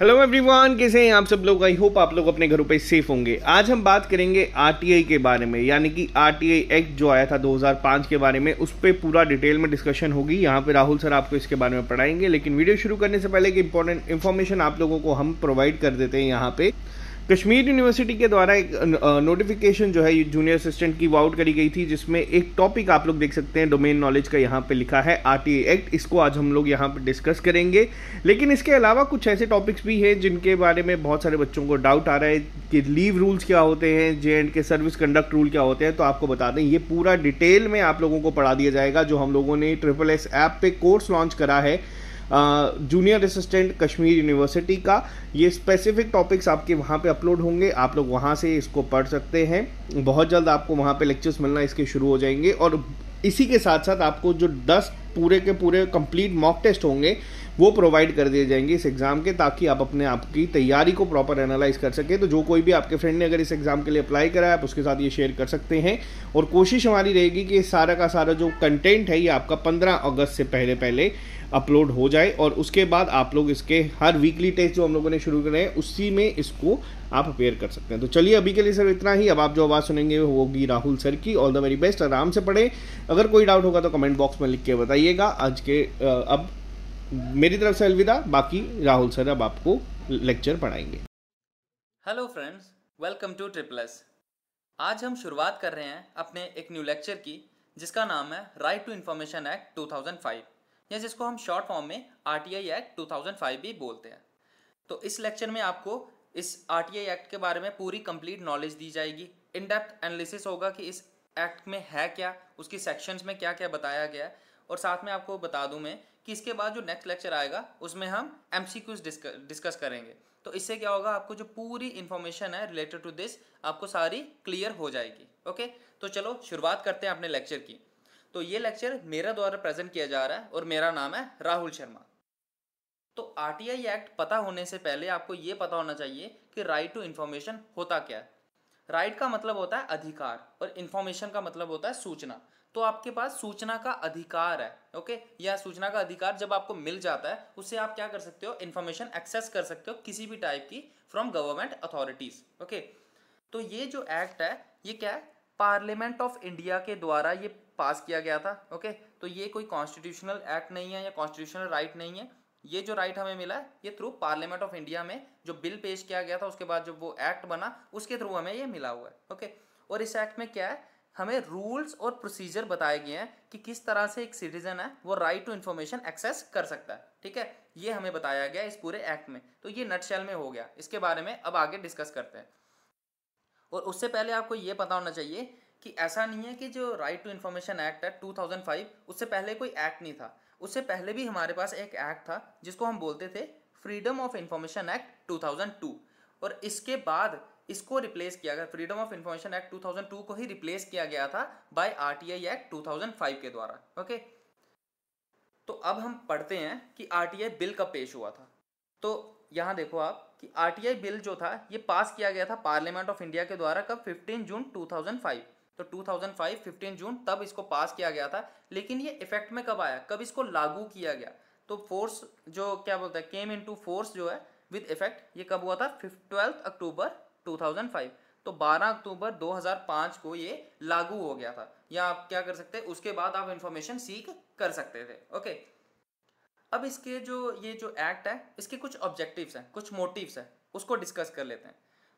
hello everyone कैसे हैं आप सब लोग आई होप आप लोग अपने घरों पे सेफ होंगे आज हम बात करेंगे आरटीआई के बारे में यानी कि आरटीआई एक्ट जो आया था 2005 के बारे में उस पर पूरा डिटेल में डिस्कशन होगी यहाँ पे राहुल सर आपको इसके बारे में पढ़ाएंगे लेकिन वीडियो शुरू करने से पहले एक इंपॉर्टेंट इन्फॉर्मेशन आप लोगों को हम प्रोवाइड कर देते हैं यहाँ पे कश्मीर यूनिवर्सिटी के द्वारा एक नोटिफिकेशन जो है जूनियर असिस्टेंट की वाउट करी गई थी जिसमें एक टॉपिक आप लोग देख सकते हैं डोमेन नॉलेज का यहाँ पे लिखा है आर एक्ट इसको आज हम लोग यहाँ पे डिस्कस करेंगे लेकिन इसके अलावा कुछ ऐसे टॉपिक्स भी हैं जिनके बारे में बहुत सारे बच्चों को डाउट आ रहा है कि लीव रूल्स क्या होते हैं J and K service conduct rule क्या होते हैं तो आपको बता दें ये पूरा डिटेल में आप लोगों को पढ़ा दिया जाएगा जो हम लोगों ने ट्रिपल एस ऐप पे कोर्स लॉन्च करा है जूनियर असिस्टेंट कश्मीर यूनिवर्सिटी का ये स्पेसिफिक टॉपिक्स आपके वहाँ पे अपलोड होंगे आप लोग वहाँ से इसको पढ़ सकते हैं बहुत जल्द आपको वहाँ पे लेक्चर्स मिलना इसके शुरू हो जाएंगे और इसी के साथ साथ आपको जो दस पूरे के पूरे कंप्लीट मॉक टेस्ट होंगे वो प्रोवाइड कर दिए जाएंगे इस एग्ज़ाम के ताकि आप अपने आप की तैयारी को प्रॉपर एनालाइज कर सकें तो जो कोई भी आपके फ्रेंड ने अगर इस एग्ज़ाम के लिए अप्लाई करा है आप उसके साथ ये शेयर कर सकते हैं और कोशिश हमारी रहेगी कि सारा का सारा जो कंटेंट है ये आपका पंद्रह अगस्त से पहले पहले अपलोड हो जाए और उसके बाद आप लोग इसके हर वीकली टेस्ट जो हम लोगों ने शुरू करे हैं उसी में इसको आप अपेयर कर सकते हैं तो चलिए अभी के लिए सर इतना ही अब आप जो आवाज़ सुनेंगे वो होगी राहुल सर की ऑल द वेरी बेस्ट आराम से पढ़ें अगर कोई डाउट होगा तो कमेंट बॉक्स में लिख के बताइएगा आज के अब मेरी तरफ से अलविदा बाकी राहुल सर अब आपको लेक्चर पढ़ाएंगे hello friends welcome to triple S आज हम शुरुआत कर रहे हैं अपने एक न्यू लेक्चर की जिसका नाम है राइट टू इन्फॉर्मेशन एक्ट 2005 या जिसको हम शॉर्ट फॉर्म में आर एक्ट 2005 भी बोलते हैं तो इस लेक्चर में आपको इस आर एक्ट के बारे में पूरी कंप्लीट नॉलेज दी जाएगी इन डेप्थ एनालिसिस होगा कि इस एक्ट में है क्या उसकी सेक्शंस में क्या क्या बताया गया है और साथ में आपको बता दूं मैं कि इसके बाद जो नेक्स्ट लेक्चर आएगा उसमें हम एम सी क्यूज डिस्कस करेंगे तो इससे क्या होगा आपको जो पूरी इन्फॉर्मेशन है रिलेटेड टू दिस आपको सारी क्लियर हो जाएगी ओके तो चलो शुरुआत करते हैं अपने लेक्चर की तो ये लेक्चर मेरा द्वारा प्रेजेंट किया जा रहा है और मेरा नाम है राहुल शर्मा तो आर एक्ट पता होने से पहले आपको ये पता होना चाहिए कि राइट टू इन्फॉर्मेशन होता क्या है राइट का मतलब होता है अधिकार और इन्फॉर्मेशन का मतलब होता है सूचना तो आपके पास सूचना का अधिकार है ओके या सूचना का अधिकार जब आपको मिल जाता है उससे आप क्या कर सकते हो इन्फॉर्मेशन एक्सेस कर सकते हो किसी भी टाइप की फ्रॉम गवर्नमेंट अथॉरिटीज ओके तो ये जो एक्ट है ये क्या है पार्लियामेंट ऑफ इंडिया के द्वारा ये पास किया गया था ओके तो ये कोई कॉन्स्टिट्यूशनल एक्ट नहीं है या कॉन्स्टिट्यूशनल राइट नहीं है ये जो राइट हमें मिला है ये थ्रू पार्लियामेंट ऑफ इंडिया में जो बिल पेश किया गया था उसके बाद जब वो एक्ट बना उसके थ्रू हमें ये मिला हुआ है ओके और इस एक्ट में क्या है हमें रूल्स और प्रोसीजर बताए गए हैं कि किस तरह से एक सिटीजन है वो राइट टू इन्फॉर्मेशन एक्सेस कर सकता है ठीक है ये हमें बताया गया इस पूरे एक्ट में तो ये नटशेल में हो गया इसके बारे में अब आगे डिस्कस करते हैं और उससे पहले आपको ये पता होना चाहिए कि ऐसा नहीं है कि जो राइट टू इन्फॉर्मेशन एक्ट है 2005 उससे पहले कोई एक्ट नहीं था उससे पहले भी हमारे पास एक एक्ट था जिसको हम बोलते थे फ्रीडम ऑफ इन्फॉर्मेशन एक्ट 2002 और इसके बाद इसको रिप्लेस किया गया फ्रीडम ऑफ इन्फॉर्मेशन एक्ट 2002 को ही रिप्लेस किया गया था बाय आरटीआई एक्ट 2005 के द्वारा ओके तो अब हम पढ़ते हैं कि आरटीआई बिल कब पेश हुआ था तो यहाँ देखो आप कि आरटीआई बिल जो था ये पास किया गया था पार्लियामेंट ऑफ इंडिया के द्वारा कब 15 जून 2005 तो 2005 15 जून तब इसको पास किया गया था लेकिन ये इफेक्ट में कब आया कब इसको लागू किया गया तो फोर्स जो क्या बोलता है केम इन फोर्स जो है विद इफेक्ट ये कब हुआ था फिफ्ट ट्वेल्थ अक्टूबर 2005 तो 12 अक्टूबर 2005 को ये लागू हो गया था या आप क्या कर सकते हैं उसके बाद आप इंफॉर्मेशन सीख कर सकते थे ओके अब इसके जो ये जो एक्ट है इसके कुछ ऑब्जेक्टिव्स हैं कुछ मोटिव्स हैं उसको डिस्कस कर लेते हैं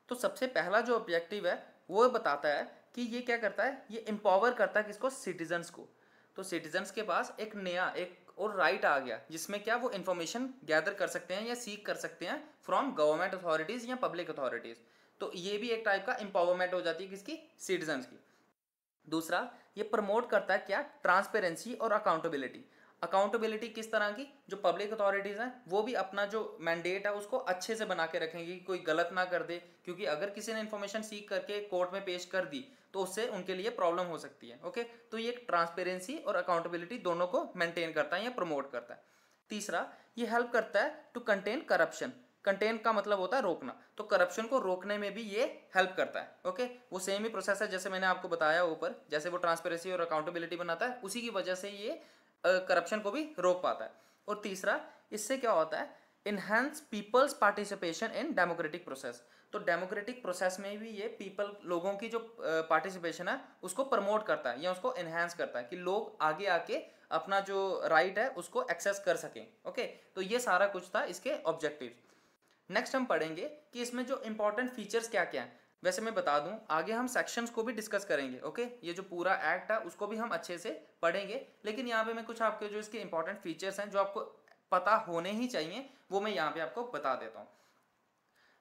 तो सबसे पहला जो ऑब्जेक्टिव है वो बताता है कि ये क्या करता है ये एम्पावर करता है किसको सिटीजन्स को तो सिटीजन्स के पास एक नया एक और राइट आ गया जिसमें क्या वो इन्फॉर्मेशन गैदर कर सकते हैं या सीख कर सकते हैं फ्रॉम गवर्नमेंट अथॉरिटीज़ या पब्लिक अथॉरिटीज़ तो ये भी एक टाइप का एम्पावरमेंट हो जाती है किसकी सिटीजन की दूसरा ये प्रमोट करता है क्या ट्रांसपेरेंसी और अकाउंटेबिलिटी अकाउंटेबिलिटी किस तरह की जो पब्लिक अथॉरिटीज़ हैं वो भी अपना जो मैंडेट है उसको अच्छे से बना के रखेंगे कि कोई गलत ना कर दे क्योंकि अगर किसी ने इन्फॉर्मेशन सीख करके कोर्ट में पेश कर दी तो उससे उनके लिए प्रॉब्लम हो सकती है ओके तो ये ट्रांसपेरेंसी और अकाउंटेबिलिटी दोनों को मेंटेन करता है या प्रमोट करता है तीसरा ये हेल्प करता है टू कंटेन करप्शन कंटेन का मतलब होता है रोकना तो करप्शन को रोकने में भी ये हेल्प करता है ओके वो सेम ही प्रोसेस है जैसे मैंने आपको बताया ऊपर जैसे वो ट्रांसपेरेंसी और अकाउंटेबिलिटी बनाता है उसी की वजह से ये करप्शन को भी रोक पाता है और तीसरा इससे क्या होता है enhance people's participation in democratic process तो डेमोक्रेटिक प्रोसेस में भी ये पीपल लोगों की जो पार्टिसिपेशन है उसको प्रमोट करता है या उसको इन्हेंस करता है कि लोग आगे आके अपना जो राइट right है उसको एक्सेस कर सकें ओके तो ये सारा कुछ था इसके ऑब्जेक्टिव नेक्स्ट हम पढ़ेंगे कि इसमें जो इंपॉर्टेंट फीचर्स क्या क्या हैं वैसे मैं बता दूं आगे हम सेक्शंस को भी डिस्कस करेंगे ओके ये जो पूरा एक्ट है उसको भी हम अच्छे से पढ़ेंगे लेकिन यहाँ पे मैं कुछ आपके जो इसके इंपॉर्टेंट फीचर्स हैं जो आपको पता होने ही चाहिए वो मैं यहाँ पे आपको बता देता हूँ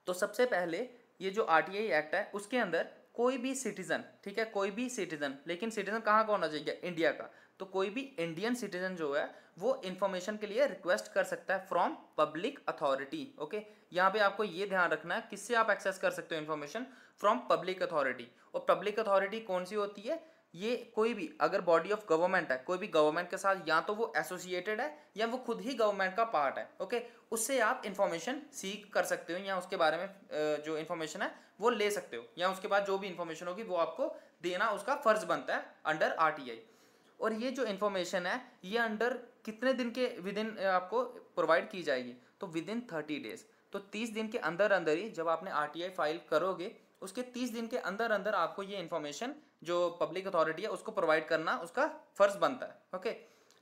तो सबसे पहले ये जो आर एक्ट है उसके अंदर कोई भी सिटीज़न ठीक है कोई भी सिटीज़न लेकिन सिटीज़न कहाँ का होना चाहिए इंडिया का तो कोई भी इंडियन सिटीजन जो है वो इन्फॉर्मेशन के लिए रिक्वेस्ट कर सकता है फ्रॉम पब्लिक अथॉरिटी ओके यहाँ पे आपको ये ध्यान रखना है किससे आप एक्सेस कर सकते हो इन्फॉर्मेशन फ्रॉम पब्लिक अथॉरिटी और पब्लिक अथॉरिटी कौन सी होती है ये कोई भी अगर बॉडी ऑफ गवर्नमेंट है कोई भी गवर्नमेंट के साथ या तो वो एसोसिएटेड है या वो खुद ही गवर्नमेंट का पार्ट है ओके उससे आप इन्फॉर्मेशन सीख कर सकते हो या उसके बारे में जो इन्फॉर्मेशन है वो ले सकते हो या उसके बाद जो भी इन्फॉर्मेशन होगी वो आपको देना उसका फर्ज बनता है अंडर आर और ये जो इन्फॉर्मेशन है ये अंडर कितने दिन के विद इन आपको प्रोवाइड की जाएगी तो विद इन थर्टी डेज तो तीस दिन के अंदर अंदर ही जब आपने आर फाइल करोगे उसके तीस दिन के अंदर अंदर आपको ये इन्फॉर्मेशन जो पब्लिक अथॉरिटी है उसको प्रोवाइड करना उसका फर्ज बनता है ओके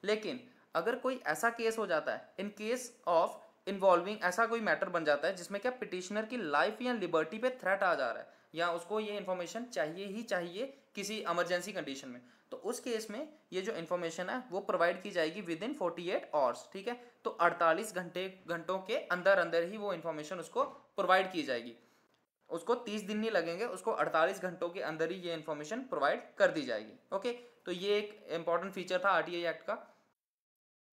लेकिन अगर कोई ऐसा केस हो जाता है इन केस ऑफ इन्वॉल्विंग ऐसा कोई मैटर बन जाता है जिसमें क्या पिटिशनर की लाइफ या लिबर्टी पे थ्रेट आ जा रहा है या उसको ये इन्फॉर्मेशन चाहिए ही चाहिए किसी इमरजेंसी कंडीशन में तो उस केस में ये जो इन्फॉर्मेशन है वो प्रोवाइड की जाएगी within forty eight hours ठीक है तो अड़तालीस घंटे घंटों के अंदर अंदर ही वो इन्फॉर्मेशन उसको प्रोवाइड की जाएगी उसको तीस दिन नहीं लगेंगे उसको अड़तालीस घंटों के अंदर ही ये इन्फॉर्मेशन प्रोवाइड कर दी जाएगी ओके तो ये एक इंपॉर्टेंट फीचर था आर एक्ट का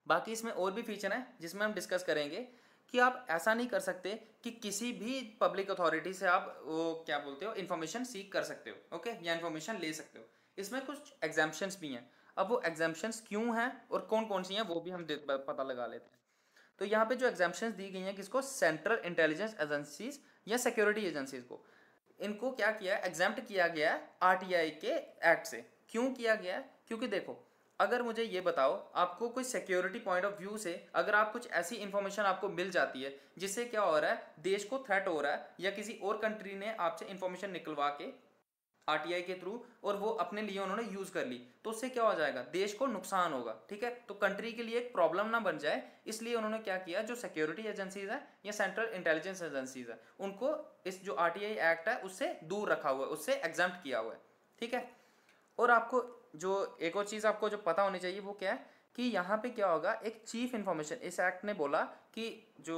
बाकी इसमें और भी फीचर है जिसमें हम डिस्कस करेंगे कि आप ऐसा नहीं कर सकते कि किसी भी पब्लिक अथॉरिटी से आप वो क्या बोलते हो इन्फॉर्मेशन सीख कर सकते हो ओके या इन्फॉर्मेशन ले सकते हो इसमें कुछ एग्जाम्पन्स भी हैं अब वो एग्जाम्पन्स क्यों हैं और कौन कौन सी हैं वो भी हम पता लगा लेते हैं तो यहाँ पे जो एग्जाम्पन्स दी गई हैं किसको सेंट्रल इंटेलिजेंस एजेंसीज या सिक्योरिटी एजेंसीज को इनको क्या किया एग्जाम्प्ट किया गया है आर के एक्ट से क्यों किया गया है क्योंकि देखो अगर मुझे ये बताओ आपको कोई सिक्योरिटी पॉइंट ऑफ व्यू से अगर आप कुछ ऐसी इन्फॉर्मेशन आपको मिल जाती है जिससे क्या हो रहा है देश को थ्रेट हो रहा है या किसी और कंट्री ने आपसे इन्फॉर्मेशन निकलवा के आरटीआई के थ्रू और वो अपने लिए उन्होंने यूज कर ली तो उससे क्या हो जाएगा देश को नुकसान होगा ठीक है तो कंट्री के लिए एक प्रॉब्लम ना बन जाए इसलिए उन्होंने क्या किया जो सिक्योरिटी एजेंसीज है या सेंट्रल इंटेलिजेंस एजेंसीज है उनको इस जो आरटीआई एक्ट है उससे दूर रखा हुआ है उससे एग्जाम किया हुआ है ठीक है और आपको जो एक और चीज़ आपको जो पता होनी चाहिए वो क्या है कि यहाँ पे क्या होगा एक चीफ इन्फॉर्मेशन इस एक्ट ने बोला कि जो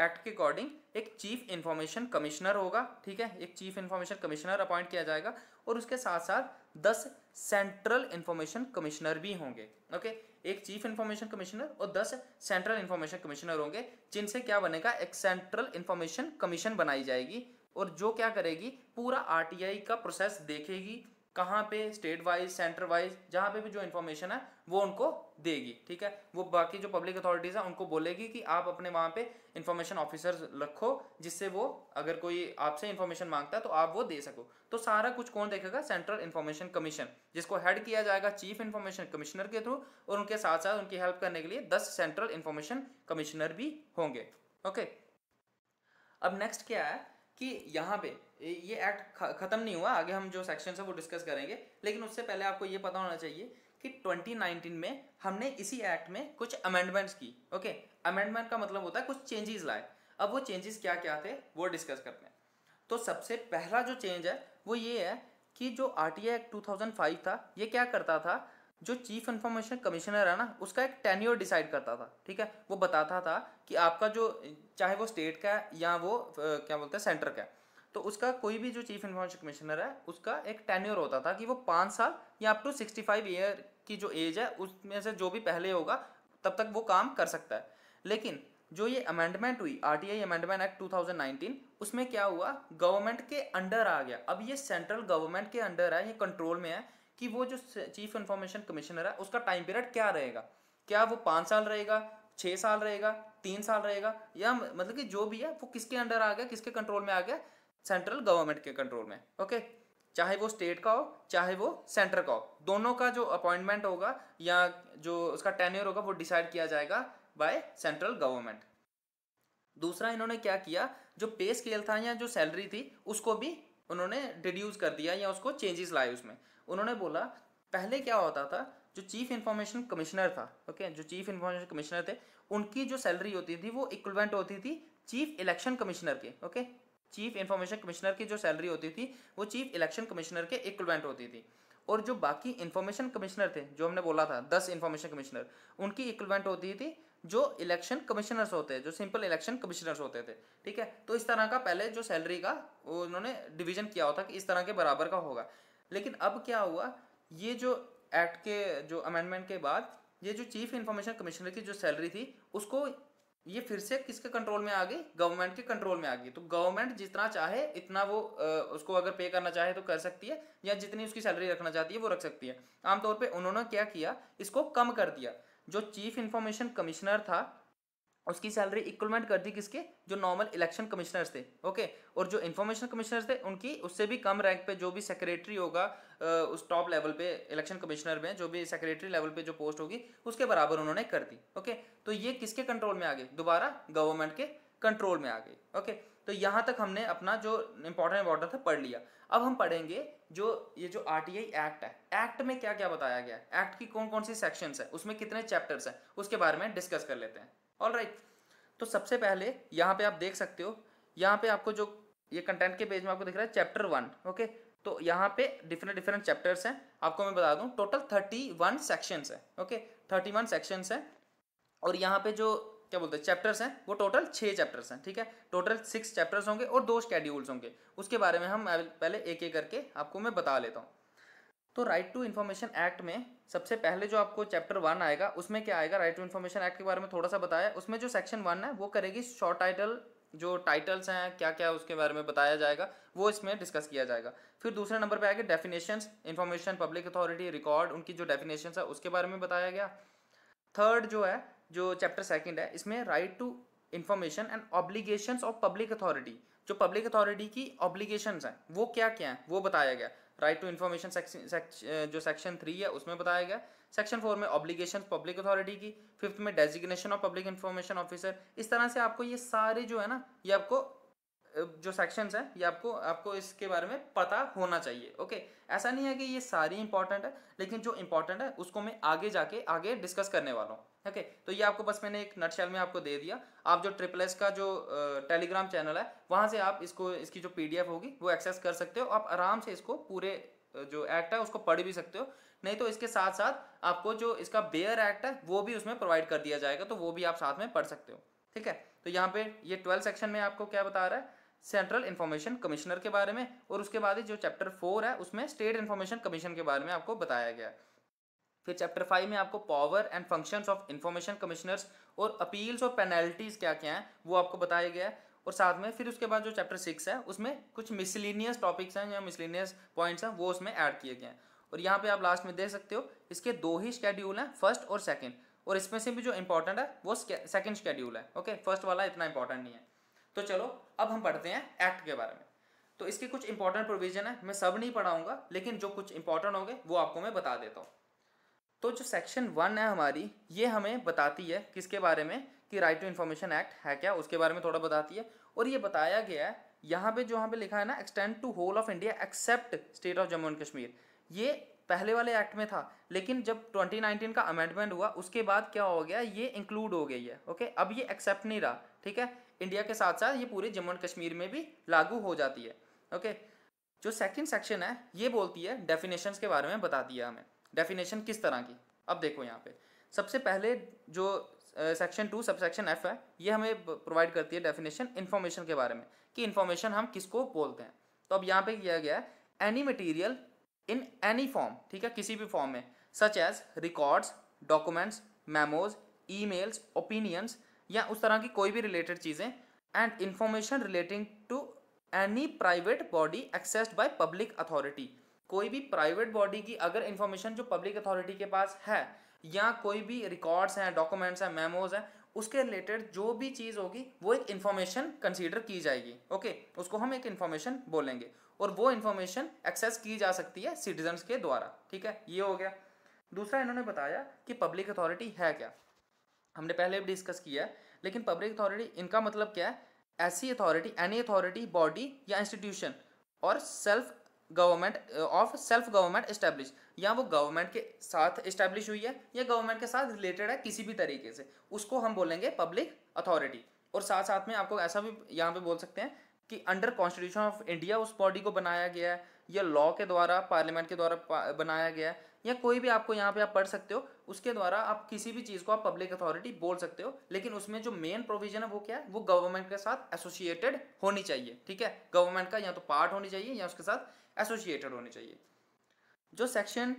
एक्ट के अकॉर्डिंग एक चीफ इन्फॉर्मेशन कमिश्नर होगा ठीक है एक चीफ इन्फॉर्मेशन कमिश्नर अपॉइंट किया जाएगा और उसके साथ साथ दस सेंट्रल इन्फॉर्मेशन कमिश्नर भी होंगे ओके एक चीफ इंफॉर्मेशन कमिश्नर और दस सेंट्रल इन्फॉर्मेशन कमिश्नर होंगे जिनसे क्या बनेगा एक सेंट्रल इन्फॉर्मेशन कमीशन बनाई जाएगी और जो क्या करेगी पूरा आरटीआई का प्रोसेस देखेगी कहाँ पे स्टेट वाइज सेंटर वाइज जहाँ पे भी जो इन्फॉर्मेशन है वो उनको देगी ठीक है वो बाकी जो पब्लिक अथॉरिटीज़ हैं उनको बोलेगी कि आप अपने वहाँ पे इन्फॉर्मेशन ऑफिसर्स रखो जिससे वो अगर कोई आपसे इन्फॉर्मेशन मांगता है तो आप वो दे सको तो सारा कुछ कौन देखेगा सेंट्रल इन्फॉर्मेशन कमीशन जिसको हेड किया जाएगा चीफ इन्फॉर्मेशन कमिश्नर के थ्रू और उनके साथ साथ उनकी हेल्प करने के लिए दस सेंट्रल इन्फॉर्मेशन कमिश्नर भी होंगे ओके अब नेक्स्ट क्या है कि यहाँ पे ये एक्ट ख़त्म नहीं हुआ आगे हम जो सेक्शन है वो डिस्कस करेंगे लेकिन उससे पहले आपको ये पता होना चाहिए कि 2019 में हमने इसी एक्ट में कुछ अमेंडमेंट्स की ओके अमेंडमेंट का मतलब होता है कुछ चेंजेस लाए अब वो चेंजेस क्या क्या थे वो डिस्कस करते हैं तो सबसे पहला जो चेंज है वो ये है कि जो आर टी एक्ट टू था ये क्या करता था जो चीफ इन्फॉर्मेशन कमिश्नर है ना उसका एक टेन्योर डिसाइड करता था ठीक है वो बताता था कि आपका जो चाहे वो स्टेट का है या वो क्या बोलते हैं सेंटर का है तो उसका कोई भी जो चीफ इन्फॉर्मेशन कमिश्नर है उसका एक टेन्योर होता था कि वो पाँच साल या up to sixty five year की जो एज है उसमें से जो भी पहले होगा तब तक वो काम कर सकता है लेकिन जो ये अमेंडमेंट हुई R T I amendment act two thousand nineteen उसमें क्या हुआ गवर्नमेंट के अंडर आ गया अब ये सेंट्रल गवर्नमेंट के अंडर है ये कंट्रोल में है कि वो जो चीफ इन्फॉर्मेशन कमिश्नर है उसका टाइम पीरियड क्या रहेगा क्या वो पाँच साल रहेगा छः साल रहेगा तीन साल रहेगा या मतलब कि जो भी है वो किसके अंडर आ गया किसके कंट्रोल में आ गया सेंट्रल गवर्नमेंट के कंट्रोल में ओके चाहे वो स्टेट का हो चाहे वो सेंटर का हो दोनों का जो अपॉइंटमेंट होगा या जो उसका टेन्योर होगा वो डिसाइड किया जाएगा बाय सेंट्रल गवर्नमेंट दूसरा इन्होंने क्या किया जो पे स्केल था या जो सैलरी थी उसको भी उन्होंने डिड्यूस कर दिया या उसको चेंजेस लाए उसमें उन्होंने बोला पहले क्या होता था जो चीफ इन्फॉर्मेशन कमिश्नर था ओके जो चीफ इन्फॉर्मेशन कमिश्नर थे उनकी जो सैलरी होती थी वो इक्वलमेंट होती थी चीफ इलेक्शन कमिश्नर के ओके चीफ इन्फॉर्मेशन कमिश्नर की जो सैलरी होती थी वो चीफ इलेक्शन कमिश्नर के इक्वलमेंट होती थी और जो बाकी इन्फॉर्मेशन कमिश्नर थे जो हमने बोला था दस इन्फॉर्मेशन कमिश्नर उनकी इक्वलमेंट होती थी जो इलेक्शन कमिश्नर्स होते हैं जो सिंपल इलेक्शन कमिश्नर्स होते थे ठीक है तो इस तरह का पहले जो सैलरी का उन्होंने डिवीजन किया होता कि इस तरह के बराबर का होगा लेकिन अब क्या हुआ ये जो एक्ट के जो अमेंडमेंट के बाद ये जो चीफ इंफॉर्मेशन कमिश्नर की जो सैलरी थी उसको ये फिर से किसके कंट्रोल में आ गई गवर्नमेंट के कंट्रोल में आ गई तो गवर्नमेंट जितना चाहे इतना वो उसको अगर पे करना चाहे तो कर सकती है या जितनी उसकी सैलरी रखना चाहती है वो रख सकती है आमतौर पर उन्होंने क्या किया इसको कम कर दिया जो चीफ इंफॉर्मेशन कमिश्नर था उसकी सैलरी इक्वलमेंट कर दी किसके जो नॉर्मल इलेक्शन कमिश्नर्स थे ओके और जो इन्फॉर्मेशन कमिश्नर्स थे उनकी उससे भी कम रैंक पे जो भी सेक्रेटरी होगा उस टॉप लेवल पे इलेक्शन कमिश्नर में जो भी सेक्रेटरी लेवल पे जो पोस्ट होगी उसके बराबर उन्होंने कर दी ओके तो ये किसके कंट्रोल में आ गए दोबारा गवर्नमेंट के कंट्रोल में आ गई ओके तो यहाँ तक हमने अपना जो इम्पोर्टेंट इम्पोर्टेंट था पढ़ लिया अब हम पढ़ेंगे जो ये जो आर एक्ट है एक्ट में क्या क्या बताया गया है एक्ट की कौन कौन सी सेक्शंस है उसमें कितने चैप्टर्स हैं उसके बारे में डिस्कस कर लेते हैं ऑल राइट तो सबसे पहले यहाँ पे आप देख सकते हो यहाँ पे आपको जो ये कंटेंट के पेज में आपको दिख रहा है चैप्टर वन ओके तो यहाँ पे डिफरेंट डिफरेंट चैप्टर्स हैं आपको मैं बता दूँ टोटल थर्टी वन सेक्शंस हैं ओके थर्टी वन सेक्शंस हैं और यहाँ पे जो क्या बोलते हैं चैप्टर्स हैं वो टोटल छः चैप्टर्स हैं ठीक है टोटल सिक्स चैप्टर्स होंगे और दो शेड्यूल्स होंगे उसके बारे में हम पहले एक एक करके आपको मैं बता लेता हूँ तो राइट टू इन्फॉर्मेशन एक्ट में सबसे पहले जो आपको चैप्टर वन आएगा उसमें क्या आएगा राइट टू इन्फॉर्मेशन एक्ट के बारे में थोड़ा सा बताया उसमें जो सेक्शन वन है वो करेगी शॉर्ट टाइटल जो टाइटल्स हैं क्या क्या उसके बारे में बताया जाएगा वो इसमें डिस्कस किया जाएगा फिर दूसरे नंबर पे आएगा definition information public authority record उनकी जो डेफिनेशन है उसके बारे में बताया गया थर्ड जो है जो चैप्टर सेकेंड है इसमें right to information and obligation of public authority जो पब्लिक अथॉरिटी की ऑब्लीगेशन हैं वो क्या क्या हैं वो बताया गया राइट टू इन्फॉर्मेशन सेक्शन जो सेक्शन थ्री है उसमें बताया गया सेक्शन फोर में ऑब्लिगेशन पब्लिक अथॉरिटी की फिफ्थ में designation of public information officer इस तरह से आपको ये सारे जो है ना ये आपको जो सेक्शंस हैं ये आपको आपको इसके बारे में पता होना चाहिए ओके ऐसा नहीं है कि ये सारी इंपॉर्टेंट है लेकिन जो इंपॉर्टेंट है उसको मैं आगे जाके आगे डिस्कस करने वाला हूँ ओके तो ये आपको बस मैंने एक नटशेल में आपको दे दिया आप जो ट्रिपल एस का जो टेलीग्राम चैनल है वहाँ से आप इसको इसकी जो पीडीएफ होगी वो एक्सेस कर सकते हो आप आराम से इसको पूरे जो एक्ट है उसको पढ़ भी सकते हो नहीं तो इसके साथ साथ आपको जो इसका बेयर एक्ट है वो भी उसमें प्रोवाइड कर दिया जाएगा तो वो भी आप साथ में पढ़ सकते हो ठीक है तो यहाँ पे ये ट्वेल्थ सेक्शन में आपको क्या बता रहा है सेंट्रल इन्फॉर्मेशन कमिश्नर के बारे में और उसके बाद ही जो चैप्टर फोर है उसमें स्टेट इन्फॉर्मेशन कमीशन के बारे में आपको बताया गया है फिर चैप्टर फाइव में आपको power and functions of information commissioners और अपील्स और पेनल्टीज क्या क्या हैं वो आपको बताया गया है और साथ में फिर उसके बाद जो चैप्टर सिक्स है उसमें कुछ मिसलिनियस टॉपिक्स हैं या मिसलिनियस पॉइंट्स हैं वो उसमें ऐड किए गए हैं और यहाँ पे आप लास्ट में देख सकते हो इसके दो ही शेड्यूल हैं फर्स्ट और सेकंड और इसमें से भी जो इंपॉर्टेंट है वो सेकंड शेड्यूल है ओके फर्स्ट वाला इतना इंपॉर्टेंट नहीं है तो चलो अब हम पढ़ते हैं एक्ट के बारे में तो इसके कुछ इंपॉर्टेंट प्रोविजन है मैं सब नहीं पढ़ाऊंगा लेकिन जो कुछ इंपॉर्टेंट होंगे वो आपको मैं बता देता हूँ तो जो सेक्शन वन है हमारी ये हमें बताती है किसके बारे में कि राइट टू इन्फॉर्मेशन एक्ट है क्या उसके बारे में थोड़ा बताती है और ये बताया गया है यहाँ पे जो यहाँ पे लिखा है ना extend to whole of India except state of Jammu and Kashmir ये पहले वाले एक्ट में था लेकिन जब 2019 का अमेंडमेंट हुआ उसके बाद क्या हो गया ये इंक्लूड हो गई है ओके अब ये एक्सेप्ट नहीं रहा ठीक है इंडिया के साथ साथ ये पूरे जम्मू एंड कश्मीर में भी लागू हो जाती है ओके जो सेकेंड सेक्शन है ये बोलती है डेफिनेशन के बारे में बताती है हमें डेफिनेशन किस तरह की अब देखो यहाँ पे सबसे पहले जो section two sub section F है ये हमें प्रोवाइड करती है डेफिनेशन इन्फॉर्मेशन के बारे में कि इन्फॉर्मेशन हम किसको बोलते हैं तो अब यहाँ पे किया गया है any material in any form ठीक है किसी भी फॉर्म में such as records documents memos emails opinions या उस तरह की कोई भी रिलेटेड चीज़ें and information relating to any private body accessed by public authority कोई भी प्राइवेट बॉडी की अगर इन्फॉर्मेशन जो पब्लिक अथॉरिटी के पास है या कोई भी रिकॉर्ड्स हैं डॉक्यूमेंट्स हैं मेमोज हैं उसके रिलेटेड जो भी चीज़ होगी वो एक इन्फॉर्मेशन कंसीडर की जाएगी ओके उसको हम एक इन्फॉर्मेशन बोलेंगे और वो इन्फॉर्मेशन एक्सेस की जा सकती है सिटीजन्स के द्वारा ठीक है ये हो गया दूसरा इन्होंने बताया कि पब्लिक अथॉरिटी है क्या हमने पहले भी डिस्कस किया है लेकिन पब्लिक अथॉरिटी इनका मतलब क्या है ऐसी अथॉरिटी एनी अथॉरिटी बॉडी या इंस्टीट्यूशन और self government of self government establish या वो गवर्नमेंट के साथ इस्टेब्लिश हुई है या गवर्नमेंट के साथ रिलेटेड है किसी भी तरीके से उसको हम बोलेंगे पब्लिक अथॉरिटी और साथ साथ में आपको ऐसा भी यहाँ पे बोल सकते हैं कि अंडर कॉन्स्टिट्यूशन ऑफ इंडिया उस बॉडी को बनाया गया है या लॉ के द्वारा पार्लियामेंट के द्वारा बनाया गया है या कोई भी आपको यहाँ पे आप पढ़ सकते हो उसके द्वारा आप किसी भी चीज़ को आप पब्लिक अथॉरिटी बोल सकते हो लेकिन उसमें जो मेन प्रोविजन है वो क्या है वो गवर्नमेंट के साथ एसोसिएटेड होनी चाहिए ठीक है गवर्नमेंट का या तो पार्ट होनी चाहिए या उसके साथ एसोसिएटेड होने चाहिए जो सेक्शन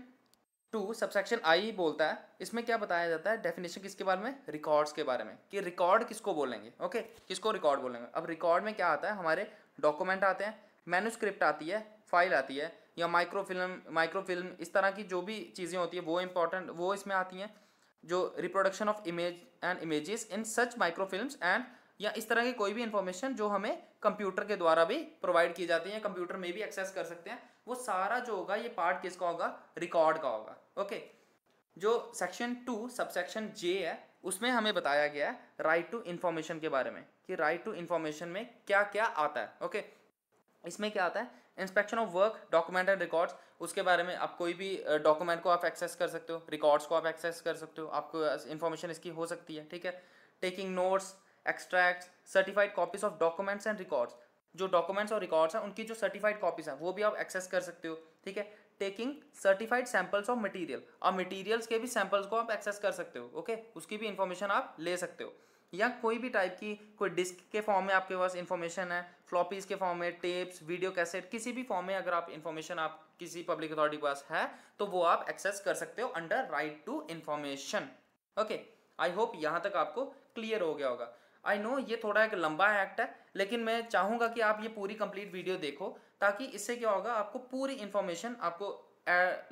टू सबसेक्शन आई बोलता है इसमें क्या बताया जाता है डेफिनेशन किसके बारे में रिकॉर्ड्स के बारे में कि रिकॉर्ड किसको बोलेंगे ओके किसको रिकॉर्ड बोलेंगे अब रिकॉर्ड में क्या आता है हमारे डॉक्यूमेंट आते हैं मैनुस्क्रिप्ट आती है फाइल आती है या माइक्रो फिल्म माइक्रो फिल्म इस तरह की जो भी चीज़ें होती है वो इंपॉर्टेंट वो इसमें आती हैं जो reproduction of image and images in such microfilm and या इस तरह की कोई भी इन्फॉर्मेशन जो हमें कंप्यूटर के द्वारा भी प्रोवाइड की जाती है कंप्यूटर में भी एक्सेस कर सकते हैं वो सारा जो होगा ये पार्ट किसका होगा रिकॉर्ड का होगा ओके जो सेक्शन टू सबसेक्शन जे है उसमें हमें बताया गया है राइट टू इंफॉर्मेशन के बारे में कि राइट टू इंफॉर्मेशन में क्या क्या आता है ओके इसमें क्या आता है inspection of work document and records उसके बारे में आप कोई भी डॉक्यूमेंट को आप एक्सेस कर सकते हो रिकॉर्ड्स को आप एक्सेस कर सकते हो आपको इन्फॉर्मेशन इसकी हो सकती है ठीक है taking notes extract certified copies of documents and records जो डॉक्यूमेंट्स और रिकॉर्ड्स हैं उनकी जो सर्टिफाइड कॉपीज हैं वो भी आप एक्सेस कर सकते हो ठीक है taking certified samples of material और मटीरियल्स के भी सैंपल्स को आप एक्सेस कर सकते हो ओके उसकी भी इंफॉर्मेशन आप ले सकते हो या कोई भी टाइप की कोई डिस्क के फॉर्म में आपके पास इन्फॉर्मेशन है फ्लॉपीज के फॉर्म में टेप्स वीडियो कैसेट किसी भी फॉर्म में अगर आप इन्फॉर्मेशन आप किसी पब्लिक अथॉरिटी के पास है तो वो आप एक्सेस कर सकते हो under right to information okay I hope यहाँ तक आपको क्लियर हो गया होगा आई नो ये थोड़ा एक लंबा एक्ट है लेकिन मैं चाहूँगा कि आप ये पूरी कंप्लीट वीडियो देखो ताकि इससे क्या होगा आपको पूरी इन्फॉर्मेशन आपको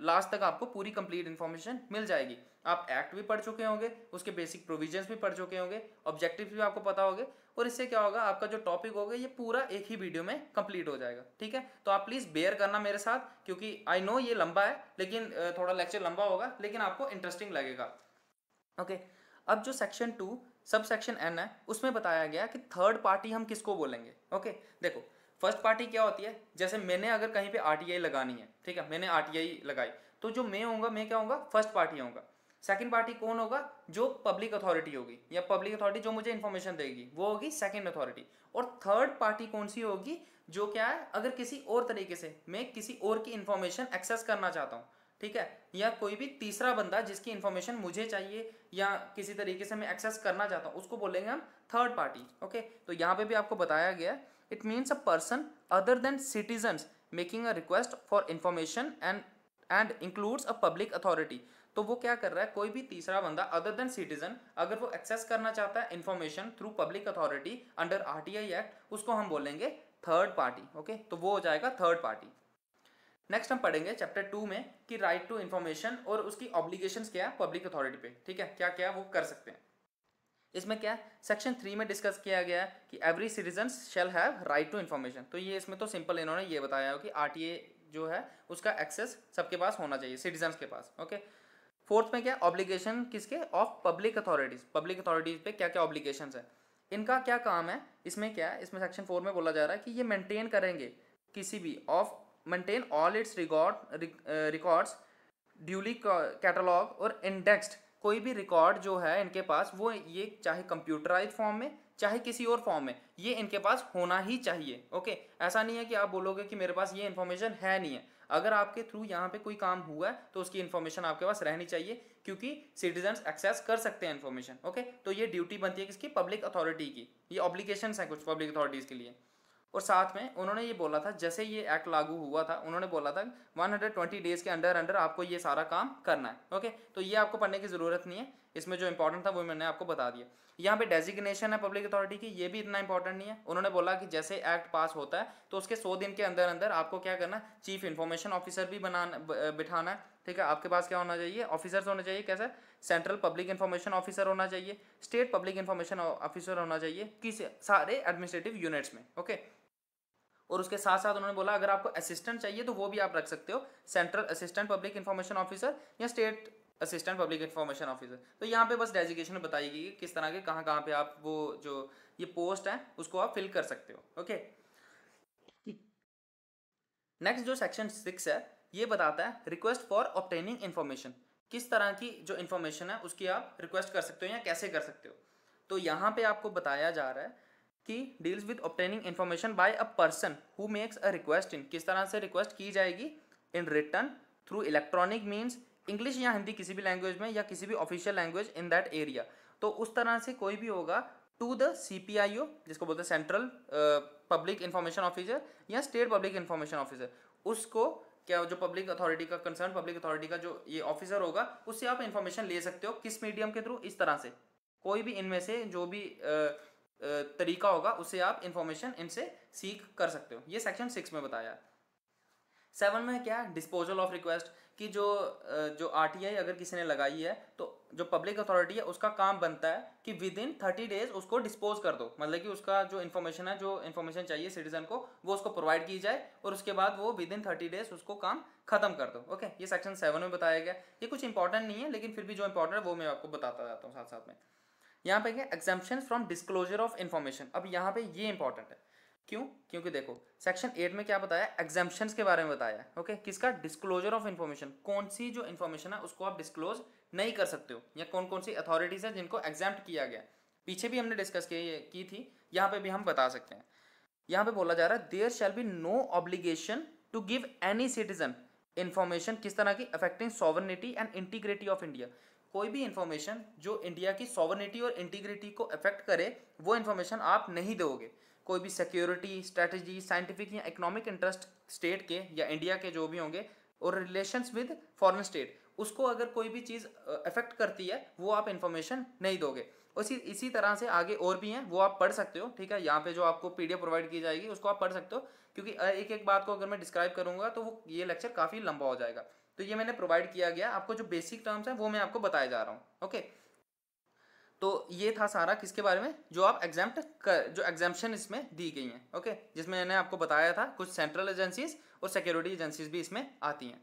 लास्ट तक आपको पूरी कंप्लीट इन्फॉर्मेशन मिल जाएगी आप एक्ट भी पढ़ चुके होंगे उसके बेसिक प्रोविजंस भी पढ़ चुके होंगे ऑब्जेक्टिव भी आपको पता होंगे और इससे क्या होगा आपका जो टॉपिक होगा ये पूरा एक ही वीडियो में कंप्लीट हो जाएगा ठीक है तो आप प्लीज़ बेयर करना मेरे साथ क्योंकि आई नो ये लंबा है लेकिन थोड़ा लेक्चर लंबा होगा लेकिन आपको इंटरेस्टिंग लगेगा ओके अब जो section two sub section N है उसमें बताया गया कि थर्ड पार्टी हम किसको बोलेंगे ओके देखो फर्स्ट पार्टी क्या होती है जैसे मैंने अगर कहीं पे आरटीआई लगानी है ठीक है मैंने आरटीआई लगाई तो जो मैं होऊंगा मैं क्या होऊंगा फर्स्ट पार्टी होऊंगा सेकंड पार्टी कौन होगा जो पब्लिक अथॉरिटी होगी या पब्लिक अथॉरिटी जो मुझे इन्फॉर्मेशन देगी वो होगी सेकंड अथॉरिटी और थर्ड पार्टी कौन सी होगी जो क्या है अगर किसी और तरीके से मैं किसी और की इन्फॉर्मेशन एक्सेस करना चाहता हूँ ठीक है या कोई भी तीसरा बंदा जिसकी इन्फॉर्मेशन मुझे चाहिए या किसी तरीके से मैं एक्सेस करना चाहता हूँ उसको बोलेंगे हम थर्ड पार्टी ओके तो यहाँ पे भी आपको बताया गया it means a person other than citizen making a request for information and and includes a public authority तो वो क्या कर रहा है कोई भी तीसरा बंदा अदर देन सिटीजन अगर वो एक्सेस करना चाहता है information through public authority under R act उसको हम बोलेंगे थर्ड पार्टी ओके तो वो हो जाएगा थर्ड पार्टी नेक्स्ट हम पढ़ेंगे चैप्टर टू में कि राइट टू इन्फॉर्मेशन और उसकी ऑब्लिगेशन क्या है पब्लिक अथॉरिटी पे ठीक है क्या क्या वो कर सकते हैं इसमें क्या है सेक्शन थ्री में डिस्कस किया गया है कि every citizen shall have right to information तो ये इसमें तो सिंपल इन्होंने ये बताया हो कि आर जो है उसका एक्सेस सबके पास होना चाहिए सिटीजन के पास ओके फोर्थ में क्या ऑब्लिगेशन किसके of public authorities public authorities पे क्या क्या ऑब्लिगेशन है इनका क्या काम है इसमें क्या है इसमें सेक्शन फोर में बोला जा रहा है कि ये मेंटेन करेंगे किसी भी of maintain all its record records duly catalogue और इंडेक्सड कोई भी रिकॉर्ड जो है इनके पास वो ये चाहे कंप्यूटराइज फॉर्म में चाहे किसी और फॉर्म में ये इनके पास होना ही चाहिए ओके ऐसा नहीं है कि आप बोलोगे कि मेरे पास ये इन्फॉर्मेशन है नहीं है अगर आपके थ्रू यहाँ पे कोई काम हुआ है तो उसकी इन्फॉर्मेशन आपके पास रहनी चाहिए क्योंकि सिटीजन एक्सेस कर सकते हैं इन्फॉर्मेशन ओके तो ये ड्यूटी बनती है किसकी पब्लिक अथॉरिटी की ये ऑब्लिकेशन है कुछ पब्लिक अथॉरिटीज़ के लिए और साथ में उन्होंने ये बोला था जैसे ये एक्ट लागू हुआ था उन्होंने बोला था 120 डेज के अंडर अंडर आपको ये सारा काम करना है ओके तो ये आपको पढ़ने की ज़रूरत नहीं है इसमें जो इंपॉर्टेंट था वो मैंने आपको बता दिया यहाँ पे डेजिग्नेशन है पब्लिक अथॉरिटी की ये भी इतना इंपॉर्टेंट नहीं है उन्होंने बोला कि जैसे एक्ट पास होता है तो उसके सौ दिन के अंदर अंदर आपको क्या करना है चीफ इन्फॉर्मेशन ऑफिसर भी बनाना बिठाना है ठीक है आपके पास क्या होना चाहिए ऑफिसर्स होना चाहिए कैसे सेंट्रल पब्लिक इन्फॉर्मेशन ऑफिसर होना चाहिए स्टेट पब्लिक इन्फॉर्मेशन ऑफिसर होना चाहिए किसी सारे एडमिनिस्ट्रेटिव यूनिट्स में ओके और उसके साथ साथ उन्होंने बोला अगर आपको असिस्टेंट चाहिए तो वो भी आप रख सकते हो central assistant public information officer या state assistant public information officer तो यहाँ पे बस डेजिकेशन बताई गई कि किस तरह के कहाँ कहाँ पे आप वो जो ये पोस्ट है उसको आप फिल कर सकते हो ओके नेक्स्ट जो सेक्शन सिक्स है ये बताता है रिक्वेस्ट फॉर ऑप्टेनिंग इन्फॉर्मेशन किस तरह की जो इन्फॉर्मेशन है उसकी आप रिक्वेस्ट कर सकते हो या कैसे कर सकते हो तो यहाँ पे आपको बताया जा रहा है की deals with obtaining information by a person who makes a request in किस तरह से रिक्वेस्ट की जाएगी in written through electronic means English या हिंदी किसी भी लैंग्वेज में या किसी भी official language in that area तो उस तरह से कोई भी होगा to the C P I O जिसको बोलते हैं सेंट्रल पब्लिक इन्फॉर्मेशन ऑफिसर या स्टेट पब्लिक इन्फॉर्मेशन ऑफिसर उसको क्या जो पब्लिक अथॉरिटी का कंसर्न पब्लिक अथॉरिटी का जो ये ऑफिसर होगा उससे आप इन्फॉर्मेशन ले सकते हो किस मीडियम के थ्रू इस तरह से कोई भी इनमें से जो भी uh, तरीका होगा उससे आप इन्फॉर्मेशन इनसे सीख कर सकते हो ये सेक्शन सिक्स में बताया सेवन में क्या है डिस्पोजल ऑफ रिक्वेस्ट कि जो जो आर अगर किसी ने लगाई है तो जो पब्लिक अथॉरिटी है उसका काम बनता है कि विद इन थर्टी डेज उसको डिस्पोज कर दो मतलब कि उसका जो इन्फॉर्मेशन है जो इन्फॉर्मेशन चाहिए सिटीजन को वो उसको प्रोवाइड की जाए और उसके बाद वो विद इन थर्टी डेज उसको काम खत्म कर दो ओके ये सेक्शन सेवन में बताया गया ये कुछ इंपॉर्टेंट नहीं है लेकिन फिर भी जो इंपॉर्टेंट है वो मैं आपको बताता जाता हूँ साथ साथ में यहाँ पे क्या exemption from disclosure of information अब यहाँ पे ये इंपॉर्टेंट है क्यों क्योंकि देखो सेक्शन एट में क्या बताया एग्जाम्पन के बारे में बताया है ओके किसका डिस्क्लोजर ऑफ इन्फॉर्मेशन कौन सी जो इन्फॉर्मेशन है उसको आप डिस्क्लोज नहीं कर सकते हो या कौन कौन सी अथॉरिटीज है जिनको एग्जाम्प्ट किया गया पीछे भी हमने डिस्कस की थी यहाँ पे भी हम बता सकते हैं यहाँ पे बोला जा रहा है there shall be no obligation to give any citizen information किस तरह की affecting sovereignty and integrity of India कोई भी इन्फॉर्मेशन जो इंडिया की सॉवर्निटी और इंटीग्रिटी को अफेक्ट करे वो इन्फॉर्मेशन आप नहीं दोगे कोई भी सिक्योरिटी स्ट्रेटजी साइंटिफिक या इकोनॉमिक इंटरेस्ट स्टेट के या इंडिया के जो भी होंगे और रिलेशंस विद फॉरेन स्टेट उसको अगर कोई भी चीज़ अफेक्ट करती है वो आप इन्फॉर्मेशन नहीं दोगे उसी इसी तरह से आगे और भी हैं वो आप पढ़ सकते हो ठीक है यहाँ पे जो आपको पी प्रोवाइड की जाएगी उसको आप पढ़ सकते हो क्योंकि एक एक बात को अगर मैं डिस्क्राइब करूँगा तो वो ये लेक्चर काफ़ी लंबा हो जाएगा तो ये मैंने प्रोवाइड किया गया आपको जो बेसिक टर्म्स हैं वो मैं आपको बताया जा रहा हूँ ओके तो ये था सारा किसके बारे में जो आप एग्जाम्प्ट कर जो एग्जाम्पन इसमें दी गई हैं ओके जिसमें मैंने आपको बताया था कुछ सेंट्रल एजेंसीज और सिक्योरिटी एजेंसीज भी इसमें आती हैं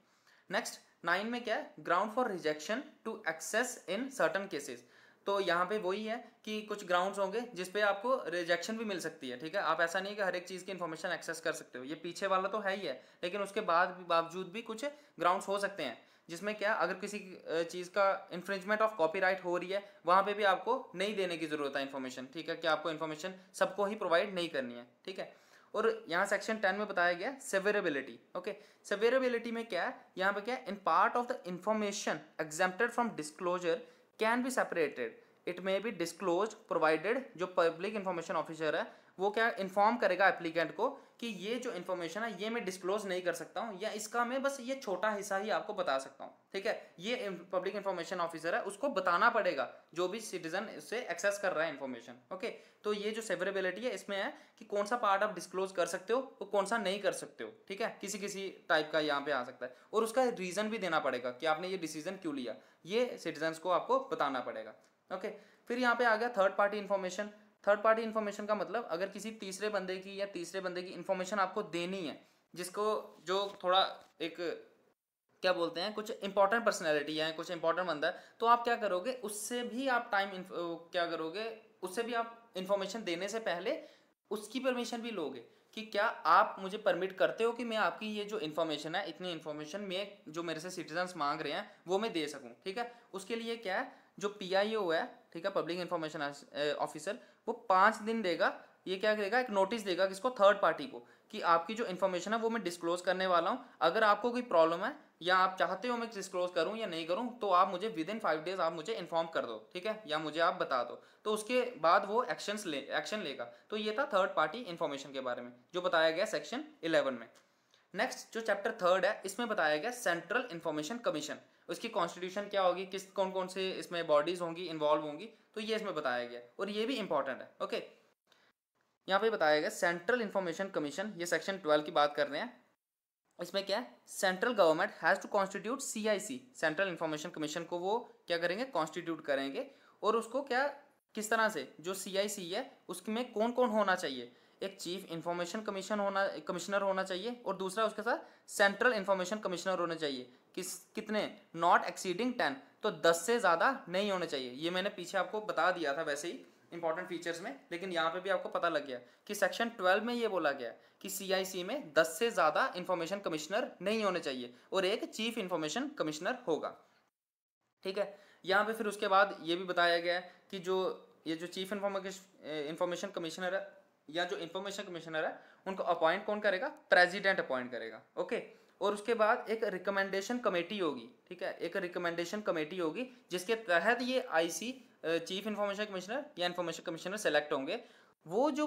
नेक्स्ट नाइन में क्या है ground for rejection to access in certain cases तो यहाँ पे वही है कि कुछ ग्राउंड्स होंगे जिसपे आपको रिजेक्शन भी मिल सकती है ठीक है आप ऐसा नहीं कि हर एक चीज़ की इन्फॉर्मेशन एक्सेस कर सकते हो ये पीछे वाला तो है ही है लेकिन उसके बाद बावजूद भी कुछ ग्राउंड्स हो सकते हैं जिसमें क्या अगर किसी चीज़ का इन्फ्रिंजमेंट ऑफ कॉपी हो रही है वहाँ पर भी आपको नहीं देने की ज़रूरत है इन्फॉर्मेशन ठीक है कि आपको इन्फॉर्मेशन सबको ही प्रोवाइड नहीं करनी है ठीक है और यहाँ सेक्शन टेन में बताया गया सेवेरेबिलिटी ओके सेवेरेबिलिटी में क्या है यहाँ पे क्या है in part of the information exempted from disclosure can be separated it may be disclose provided जो पब्लिक इन्फॉर्मेशन ऑफिसर है वो क्या इन्फॉर्म करेगा एप्लीकेंट को कि ये जो इन्फॉर्मेशन है ये मैं डिस्क्लोज नहीं कर सकता हूँ या इसका मैं बस ये छोटा हिस्सा ही आपको बता सकता हूँ ठीक है ये पब्लिक इंफॉर्मेशन ऑफिसर है उसको बताना पड़ेगा जो भी सिटीजन इससे एक्सेस कर रहा है इन्फॉर्मेशन ओके तो ये जो सेवरेबिलिटी है इसमें है कि कौन सा पार्ट आप डिस्क्लोज कर सकते हो और कौन सा नहीं कर सकते हो ठीक है किसी किसी टाइप का यहाँ पे आ सकता है और उसका रीजन भी देना पड़ेगा कि आपने ये डिसीजन क्यों लिया ये सिटीजन को आपको बताना पड़ेगा ओके फिर यहाँ पे आ गया third party information third party information का मतलब अगर किसी तीसरे बंदे की या तीसरे बंदे की इन्फॉर्मेशन आपको देनी है जिसको जो थोड़ा एक क्या बोलते हैं कुछ इंपॉर्टेंट पर्सनैलिटी है कुछ इंपॉर्टेंट बंदा है तो आप क्या करोगे उससे भी आप टाइम क्या करोगे उससे भी आप इंफॉर्मेशन देने से पहले उसकी परमिशन भी लोगे कि क्या आप मुझे परमिट करते हो कि मैं आपकी ये जो इन्फॉर्मेशन है इतनी इन्फॉर्मेशन में जो मेरे से सिटीजन्स मांग रहे हैं वो मैं दे सकूं ठीक है उसके लिए क्या है जो पी आई ओ है ठीक है पब्लिक इन्फॉर्मेशन ऑफिसर वो पाँच दिन देगा ये क्या करेगा एक नोटिस देगा किसको थर्ड पार्टी को कि आपकी जो इन्फॉर्मेशन है वो मैं डिस्क्लोज करने वाला हूँ अगर आपको कोई प्रॉब्लम है या आप चाहते हो मैं डिस्क्लोज करूँ या नहीं करूँ तो आप मुझे विद इन फाइव डेज आप मुझे इन्फॉर्म कर दो ठीक है या मुझे आप बता दो तो उसके बाद वो एक्शन ले एक्शन लेगा तो ये था थर्ड पार्टी इन्फॉर्मेशन के बारे में जो बताया गया सेक्शन इलेवन में नेक्स्ट जो चैप्टर थर्ड है इसमें बताया गया सेंट्रल इन्फॉर्मेशन कमीशन उसकी कॉन्स्टिट्यूशन क्या होगी किस कौन कौन से इसमें बॉडीज होंगी इन्वॉल्व होंगी तो ये इसमें बताया गया और ये भी इंपॉर्टेंट है ओके यहाँ पे बताया गया सेंट्रल इन्फॉर्मेशन कमीशन ये सेक्शन ट्वेल्व की बात कर रहे हैं इसमें क्या है central government has to constitute C central information commission को वो क्या करेंगे कॉन्स्टिट्यूट करेंगे और उसको क्या किस तरह से जो सी आई सी है उसमें कौन कौन होना चाहिए एक चीफ इन्फॉर्मेशन कमीशन होना कमिश्नर होना चाहिए और दूसरा उसके साथ सेंट्रल इन्फॉर्मेशन कमिश्नर होना चाहिए किस कितने नॉट एक्सीडिंग टेन तो दस से ज़्यादा नहीं होने चाहिए ये मैंने पीछे आपको बता दिया था वैसे ही इंपॉर्टेंट फीचर्स में लेकिन यहाँ पे भी आपको पता लग गया कि सेक्शन 12 में ये बोला गया कि सीआईसी में 10 से ज़्यादा इंफॉर्मेशन कमिश्नर नहीं होने चाहिए और एक चीफ इंफॉर्मेशन कमिश्नर होगा ठीक है यहाँ पे फिर उसके बाद ये भी बताया गया कि जो ये जो चीफ इंफॉर्मेशन कमिश्नर है या जो इंफॉर्मेशन कमिश्नर है उनको अपॉइंट कौन करेगा प्रेसिडेंट अपॉइंट करेगा ओके और उसके बाद एक रिकमेंडेशन कमेटी होगी ठीक है एक रिकमेंडेशन कमेटी होगी जिसके तहत ये आईसी चीफ इंफॉर्मेशन कमिश्नर या इंफॉर्मेशन कमिश्नर सेलेक्ट होंगे वो जो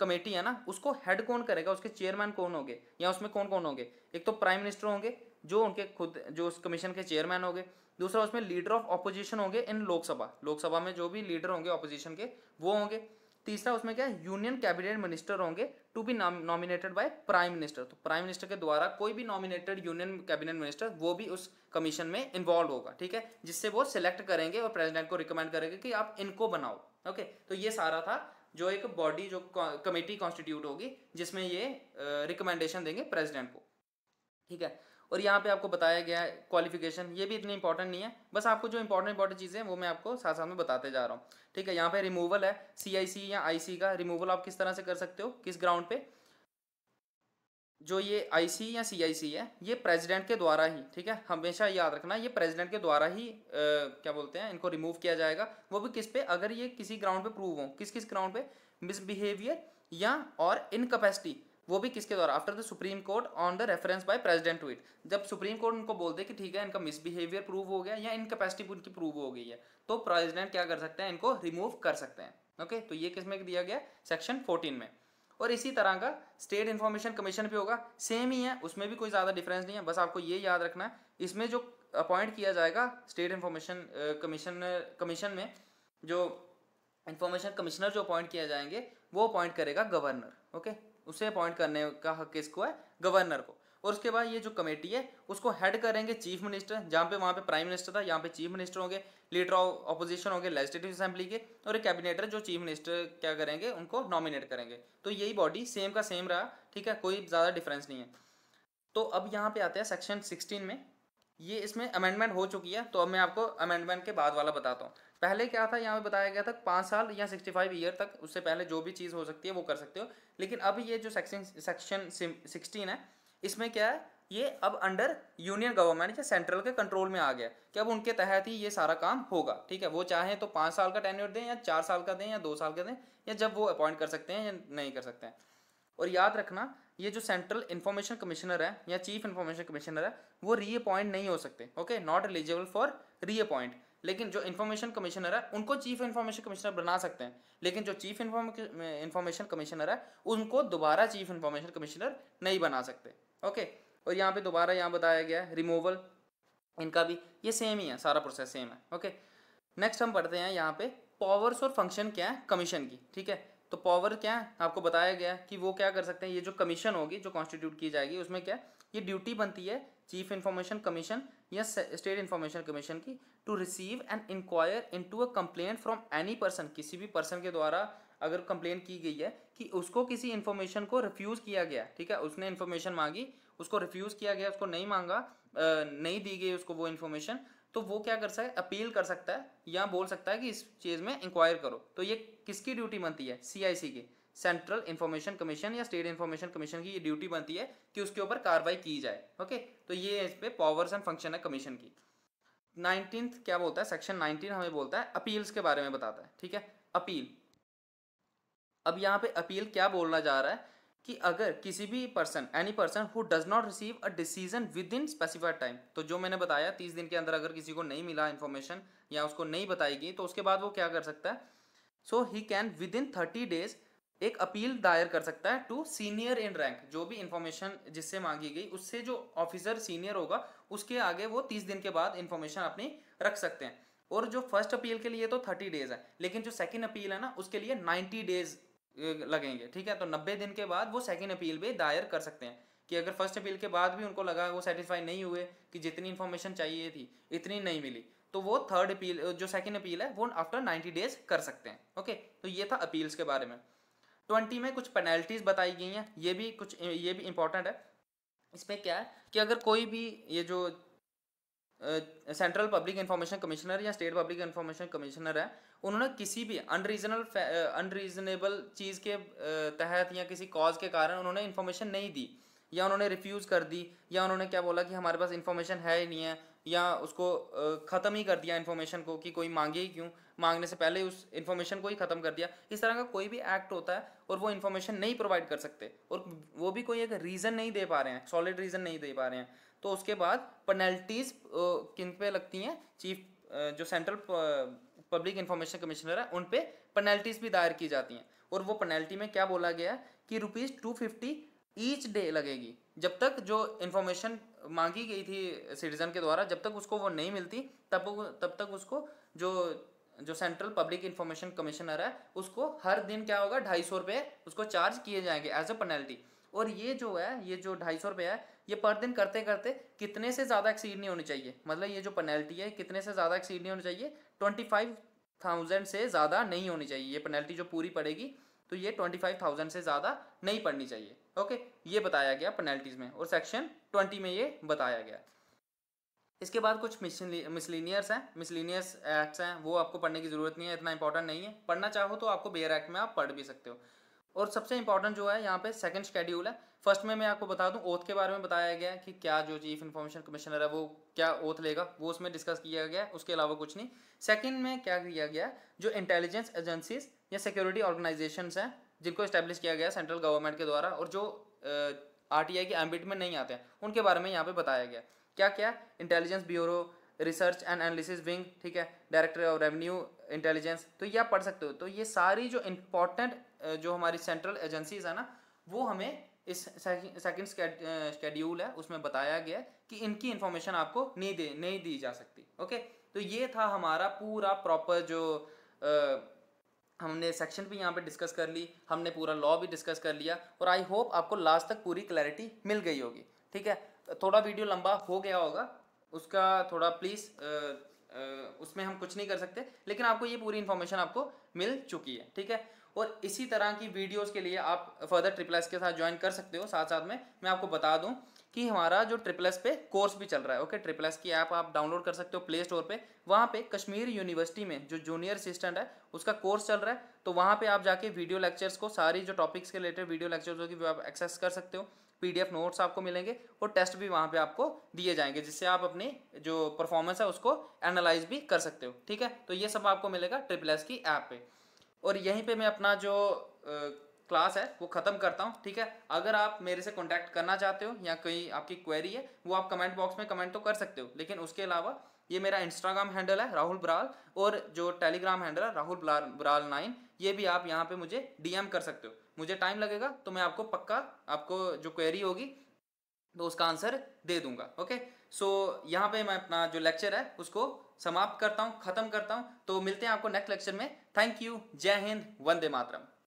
कमेटी है ना उसको हेड कौन करेगा उसके चेयरमैन कौन होंगे या उसमें कौन कौन होंगे एक तो प्राइम मिनिस्टर होंगे जो उनके खुद जो उस कमीशन के चेयरमैन होंगे दूसरा उसमें लीडर ऑफ अपोजिशन होंगे इन लोकसभा लोकसभा में जो भी लीडर होंगे ऑपोजिशन के वो होंगे तीसरा उसमें क्या है यूनियन कैबिनेट मिनिस्टर होंगे to be nominated by prime minister तो प्राइम मिनिस्टर के द्वारा कोई भी नॉमिनेटेड यूनियन कैबिनेट मिनिस्टर वो भी उस कमीशन में इन्वॉल्व होगा ठीक है जिससे वो सिलेक्ट करेंगे और प्रेसिडेंट को रिकमेंड करेंगे कि आप इनको बनाओ ओके तो ये सारा था जो एक बॉडी जो कमेटी कॉन्स्टिट्यूट होगी जिसमें ये रिकमेंडेशन देंगे प्रेजिडेंट को ठीक है और यहाँ पे आपको बताया गया है क्वालिफिकेशन ये भी इतनी इंपॉर्टेंट नहीं है बस आपको जो इंपॉर्टेंट इंपॉर्टेंट चीज़ें वो मैं आपको साथ साथ में बताते जा रहा हूँ ठीक है यहाँ पे रिमूवल है सी या आई का रिमूवल आप किस तरह से कर सकते हो किस ग्राउंड पे जो ये आईसी या सीआईसी है ये प्रेजिडेंट के द्वारा ही ठीक है हमेशा याद रखना ये प्रेजिडेंट के द्वारा ही आ, क्या बोलते हैं इनको रिमूव किया जाएगा वो भी किस पे अगर ये किसी ग्राउंड पे प्रूव हो किस किस ग्राउंड पे मिसबिहेवियर या और इनकेपेसिटी वो भी किसके द्वारा after the supreme court on the reference by president to it जब सुप्रीम कोर्ट उनको बोल दे कि ठीक है इनका मिसबिहेवियर प्रूव हो गया या इनकेपेसिटी उनकी प्रूव हो गई है तो प्रेसिडेंट क्या कर सकते हैं इनको रिमूव कर सकते हैं ओके तो ये किस में दिया गया सेक्शन फोर्टीन में और इसी तरह का स्टेट इन्फॉर्मेशन कमीशन भी होगा सेम ही है उसमें भी कोई ज़्यादा डिफरेंस नहीं है बस आपको ये याद रखना है इसमें जो अपॉइंट किया जाएगा स्टेट इन्फॉर्मेशन कमीशन कमीशन में जो इन्फॉर्मेशन कमिश्नर जो अपॉइंट किया जाएंगे वो अपॉइंट करेगा गवर्नर ओके उसे अपॉइंट करने का हक किसको है गवर्नर को और उसके बाद ये जो कमेटी है उसको हेड करेंगे चीफ मिनिस्टर जहाँ पे वहाँ पे प्राइम मिनिस्टर था यहाँ पे चीफ मिनिस्टर होंगे लीडर ऑफ ऑपोजिशन होंगे लेजिस्लेटिव असेंबली के और एक कैबिनेटर जो चीफ मिनिस्टर क्या करेंगे उनको नॉमिनेट करेंगे तो यही बॉडी सेम का सेम रहा ठीक है कोई ज़्यादा डिफरेंस नहीं है तो अब यहाँ पे आते हैं सेक्शन सिक्सटीन में ये इसमें अमेंडमेंट हो चुकी है तो अब मैं आपको अमेंडमेंट के बाद वाला बताता हूँ पहले क्या था यहाँ पे बताया गया था पाँच साल या सिक्सटी फाइव ईयर तक उससे पहले जो भी चीज़ हो सकती है वो कर सकते हो लेकिन अब ये जो सेक्शन सेक्शन सिक्सटीन है इसमें क्या है ये अब अंडर यूनियन गवर्नमेंट या सेंट्रल के कंट्रोल में आ गया कि अब उनके तहत ही ये सारा काम होगा ठीक है वो चाहें तो पाँच साल का टेन्योर दें या चार साल का दें या दो साल का दें या जब वो अपॉइंट कर सकते हैं या नहीं कर सकते हैं और याद रखना ये जो सेंट्रल इन्फॉर्मेशन कमिश्नर है या चीफ इन्फॉर्मेशन कमिश्नर है वो री अपॉइंट नहीं हो सकते okay not eligible for reappoint लेकिन जो इन्फॉर्मेशन कमिश्नर है उनको चीफ इन्फॉर्मेशन कमिश्नर बना सकते हैं लेकिन जो चीफ इन्फॉर्मेशन कमिश्नर है उनको दोबारा चीफ इन्फॉर्मेशन कमिश्नर नहीं बना सकते ओके और यहाँ पे दोबारा यहाँ बताया गया है रिमूवल इनका भी ये सेम ही है सारा प्रोसेस सेम है ओके नेक्स्ट हम पढ़ते हैं यहाँ पे पावर्स और फंक्शन क्या है कमीशन की ठीक है तो पावर क्या है आपको बताया गया है कि वो क्या कर सकते हैं ये जो कमीशन होगी जो कॉन्स्टिट्यूट की जाएगी उसमें क्या है ये ड्यूटी बनती है चीफ इंफॉर्मेशन कमीशन या स्टेट इंफॉर्मेशन कमीशन की to receive and inquire into a complaint from any person किसी भी पर्सन के द्वारा अगर कंप्लेन की गई है कि उसको किसी इन्फॉर्मेशन को रिफ्यूज़ किया गया ठीक है उसने इन्फॉर्मेशन मांगी उसको रिफ्यूज़ किया गया उसको नहीं मांगा नहीं दी गई उसको वो इन्फॉर्मेशन तो वो क्या कर सकता है अपील कर सकता है या बोल सकता है कि इस चीज़ में इंक्वायर करो तो ये किसकी ड्यूटी बनती है सी की सेंट्रल इंफॉर्मेशन कमीशन या स्टेट इन्फॉर्मेशन कमीशन की ये ड्यूटी बनती है कि उसके ऊपर कार्रवाई की जाए ओके तो ये इस पर पावर्स एंड फंक्शन है कमीशन की नाइनटीन क्या बोलता है सेक्शन नाइनटीन हमें बोलता है अपील्स के बारे में बताता है ठीक है अपील अब यहाँ पे अपील क्या बोलना जा रहा है कि अगर किसी भी person any person who does not receive a decision within specified time तो जो मैंने बताया तीस दिन के अंदर अगर किसी को नहीं मिला इन्फॉर्मेशन या उसको नहीं बताई गई तो उसके बाद वो क्या कर सकता है so he can within thirty days एक अपील दायर कर सकता है टू सीनियर इन रैंक जो भी इंफॉर्मेशन जिससे मांगी गई उससे जो ऑफिसर सीनियर होगा उसके आगे वो तीस दिन के बाद इंफॉर्मेशन अपनी रख सकते हैं और जो फर्स्ट अपील के लिए तो थर्टी डेज है लेकिन जो सेकेंड अपील है ना उसके लिए नाइन्टी डेज लगेंगे ठीक है तो नब्बे दिन के बाद वो सेकेंड अपील भी दायर कर सकते हैं कि अगर फर्स्ट अपील के बाद भी उनको लगा वो सेटिस्फाई नहीं हुए कि जितनी इन्फॉर्मेशन चाहिए थी इतनी नहीं मिली तो वो थर्ड अपील जो सेकेंड अपील है वो आफ्टर नाइन्टी डेज कर सकते हैं ओके तो ये था अपील्स के बारे में ट्वेंटी में कुछ पेनल्टीज़ बताई गई हैं ये भी कुछ ये भी इम्पोर्टेंट है इसमें क्या है कि अगर कोई भी ये जो सेंट्रल पब्लिक इंफॉर्मेशन कमिश्नर या स्टेट पब्लिक इंफॉर्मेशन कमिश्नर है उन्होंने किसी भी अनरीजनल अनरीजनेबल चीज़ के तहत या किसी कॉज के कारण उन्होंने इन्फॉर्मेशन नहीं दी या उन्होंने रिफ्यूज़ कर दी या उन्होंने क्या बोला कि हमारे पास इन्फॉर्मेशन है ही नहीं है या उसको ख़त्म ही कर दिया इन्फॉर्मेशन को कि कोई मांगे ही क्यों मांगने से पहले उस इन्फॉर्मेशन को ही ख़त्म कर दिया इस तरह का कोई भी एक्ट होता है और वो इन्फॉर्मेशन नहीं प्रोवाइड कर सकते और वो भी कोई एक रीज़न नहीं दे पा रहे हैं सॉलिड रीज़न नहीं दे पा रहे हैं तो उसके बाद पेनल्टीज़ किन पे लगती हैं चीफ जो सेंट्रल पब्लिक इन्फॉर्मेशन कमिश्नर है उन पर पेनल्टीज़ भी दायर की जाती हैं और वो पेनल्टी में क्या बोला गया है कि rupees two fifty each day लगेगी जब तक जो इन्फॉर्मेशन मांगी गई थी सिटीजन के द्वारा जब तक उसको वो नहीं मिलती तब तब तक उसको जो जो सेंट्रल पब्लिक इन्फॉर्मेशन कमिश्नर है उसको हर दिन क्या होगा ढाई सौ रुपये उसको चार्ज किए जाएंगे एज अ पेनल्टी और ये जो है ये जो ढाई सौ रुपये है ये पर दिन करते करते कितने से ज़्यादा एक्सीड नहीं होनी चाहिए मतलब ये जो पेनल्टी है कितने से ज़्यादा एक्सीड नहीं होनी चाहिए ट्वेंटी फाइव थाउजेंड से ज़्यादा नहीं होनी चाहिए ये पेनल्टी जो पूरी पड़ेगी तो ये ट्वेंटी फाइव थाउजेंड से ज़्यादा नहीं पड़नी चाहिए ओके ये बताया गया पेनल्टीज में और सेक्शन ट्वेंटी में ये बताया गया इसके बाद कुछ मिसलिनियर्स हैं मिसलिनियस एक्ट्स हैं वो आपको पढ़ने की ज़रूरत नहीं है इतना इंपॉर्टेंट नहीं है पढ़ना चाहो तो आपको बेयर एक्ट में आप पढ़ भी सकते हो और सबसे इंपॉर्टेंट जो है यहाँ पे सेकंड शेड्यूल है फर्स्ट में मैं आपको बता दूँ ओथ के बारे में बताया गया है कि क्या जो चीफ इन्फॉर्मेशन कमिश्नर है वो क्या ओथ लेगा वो उसमें डिस्कस किया गया है उसके अलावा कुछ नहीं सेकंड में क्या किया गया जो इंटेलिजेंस एजेंसीज या सिक्योरिटी ऑर्गेनाइजेशन हैं जिनको इस्टेब्लिश किया गया सेंट्रल गवर्नमेंट के द्वारा और जो आर टी आई के एम्बिट में नहीं आते हैं उनके बारे में यहाँ पे बताया गया क्या क्या intelligence bureau research and analysis wing ठीक है डायरेक्टर ऑफ रेवेन्यू इंटेलिजेंस तो ये आप पढ़ सकते हो तो ये सारी जो इम्पोर्टेंट जो हमारी सेंट्रल एजेंसीज है ना वो हमें इस सेकंड स्केड्यूल है उसमें बताया गया कि इनकी इन्फॉर्मेशन आपको नहीं दे नहीं दी जा सकती ओके तो ये था हमारा पूरा प्रॉपर जो आ, हमने सेक्शन भी यहाँ पे डिस्कस कर ली हमने पूरा लॉ भी डिस्कस कर लिया और आई होप आपको लास्ट तक पूरी क्लैरिटी मिल गई होगी ठीक है थोड़ा वीडियो लंबा हो गया होगा उसका थोड़ा प्लीज़ उसमें हम कुछ नहीं कर सकते लेकिन आपको ये पूरी इन्फॉर्मेशन आपको मिल चुकी है ठीक है और इसी तरह की वीडियोज़ के लिए आप फर्दर ट्रिपल एस के साथ ज्वाइन कर सकते हो साथ साथ में मैं आपको बता दूँ कि हमारा जो ट्रिपल एस पे कोर्स भी चल रहा है ओके ट्रिपल एस की ऐप आप डाउनलोड कर सकते हो प्ले स्टोर पे वहाँ पे कश्मीर यूनिवर्सिटी में जो जूनियर असिस्टेंट है उसका कोर्स चल रहा है तो वहाँ पे आप जाके वीडियो लेक्चर्स को सारी जो टॉपिक्स के रिलेटेड वीडियो लेक्चर्स होगी वो आप एक्सेस कर सकते हो पीडीएफ नोट्स आपको मिलेंगे और टेस्ट भी वहाँ पे आपको दिए जाएंगे जिससे आप अपने जो परफॉर्मेंस है उसको एनालाइज भी कर सकते हो ठीक है तो ये सब आपको मिलेगा ट्रिपल एस की ऐप पे और यहीं पे मैं अपना जो क्लास है वो ख़त्म करता हूँ ठीक है अगर आप मेरे से कॉन्टैक्ट करना चाहते हो या कोई आपकी क्वेरी है वो आप कमेंट बॉक्स में कमेंट तो कर सकते हो लेकिन उसके अलावा ये मेरा इंस्टाग्राम हैंडल है राहुल ब्राल और जो टेलीग्राम हैंडल है राहुल ब्राल नाइन ये भी आप यहाँ पे मुझे डीएम कर सकते हो मुझे टाइम लगेगा तो मैं आपको पक्का आपको जो क्वेरी होगी तो उसका आंसर दे दूंगा ओके सो so, यहाँ पे मैं अपना जो लेक्चर है उसको समाप्त करता हूँ ख़त्म करता हूँ तो मिलते हैं आपको नेक्स्ट लेक्चर में थैंक यू जय हिंद वंदे मातरम